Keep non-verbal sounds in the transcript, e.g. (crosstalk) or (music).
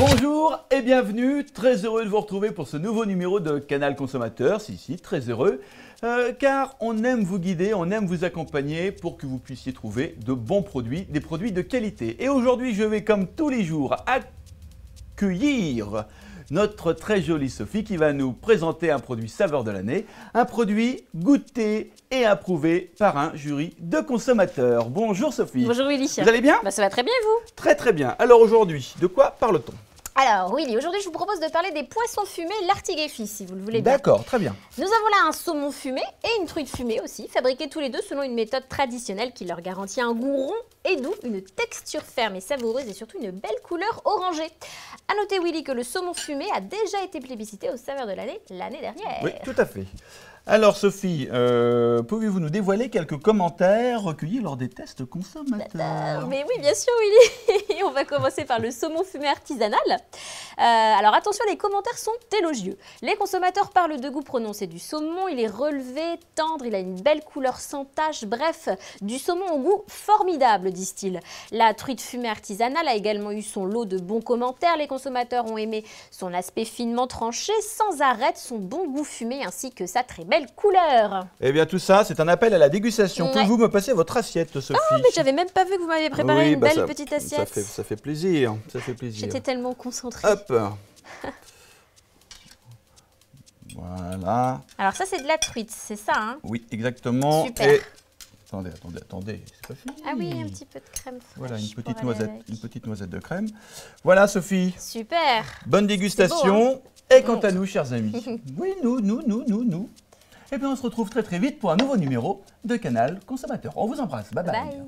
Bonjour et bienvenue, très heureux de vous retrouver pour ce nouveau numéro de Canal Consommateurs. si si, très heureux, euh, car on aime vous guider, on aime vous accompagner pour que vous puissiez trouver de bons produits, des produits de qualité. Et aujourd'hui je vais comme tous les jours accueillir notre très jolie Sophie qui va nous présenter un produit saveur de l'année, un produit goûté et approuvé par un jury de consommateurs. Bonjour Sophie. Bonjour Willy. Vous allez bien bah, Ça va très bien vous Très très bien. Alors aujourd'hui, de quoi parle-t-on alors, Willy, aujourd'hui, je vous propose de parler des poissons fumés fille, si vous le voulez bien. D'accord, très bien. Nous avons là un saumon fumé et une truite fumée aussi, fabriqués tous les deux selon une méthode traditionnelle qui leur garantit un goût rond et doux, une texture ferme et savoureuse et surtout une belle couleur orangée. A noter Willy que le saumon fumé a déjà été plébiscité au saveur de l'année l'année dernière. Oui, tout à fait. Alors Sophie, euh, pouvez-vous nous dévoiler quelques commentaires recueillis lors des tests consommateurs euh, Mais oui, bien sûr Willy (laughs) On va commencer par le saumon fumé artisanal. Euh, alors attention, les commentaires sont élogieux. Les consommateurs parlent de goût prononcé du saumon, il est relevé, tendre, il a une belle couleur sans tache, bref, du saumon au goût formidable disent-ils. La truite fumée artisanale a également eu son lot de bons commentaires. Les consommateurs ont aimé son aspect finement tranché, sans arrêt, son bon goût fumé ainsi que sa très belle couleur. Eh bien tout ça, c'est un appel à la dégustation. Pour vous me passer votre assiette, Sophie Ah, mais j'avais même pas vu que vous m'aviez préparé une bah, belle petite assiette. Ça fait, plaisir, ça fait plaisir. J'étais tellement concentrée. Hop (laughs) Voilà. Alors ça, c'est de la truite, c'est ça hein Oui, exactement. Super. Attendez, attendez, attendez, c'est pas fini. Ah oui, un petit peu de crème fraîche. Voilà, une petite, noisette, une petite noisette de crème. Voilà, Sophie. Super. Bonne dégustation. Hein. Et quant à nous, chers amis, (laughs) oui, nous, nous, nous, nous, nous. Et eh puis, on se retrouve très très vite pour un nouveau numéro de Canal Consommateur. On vous embrasse. bye. bye.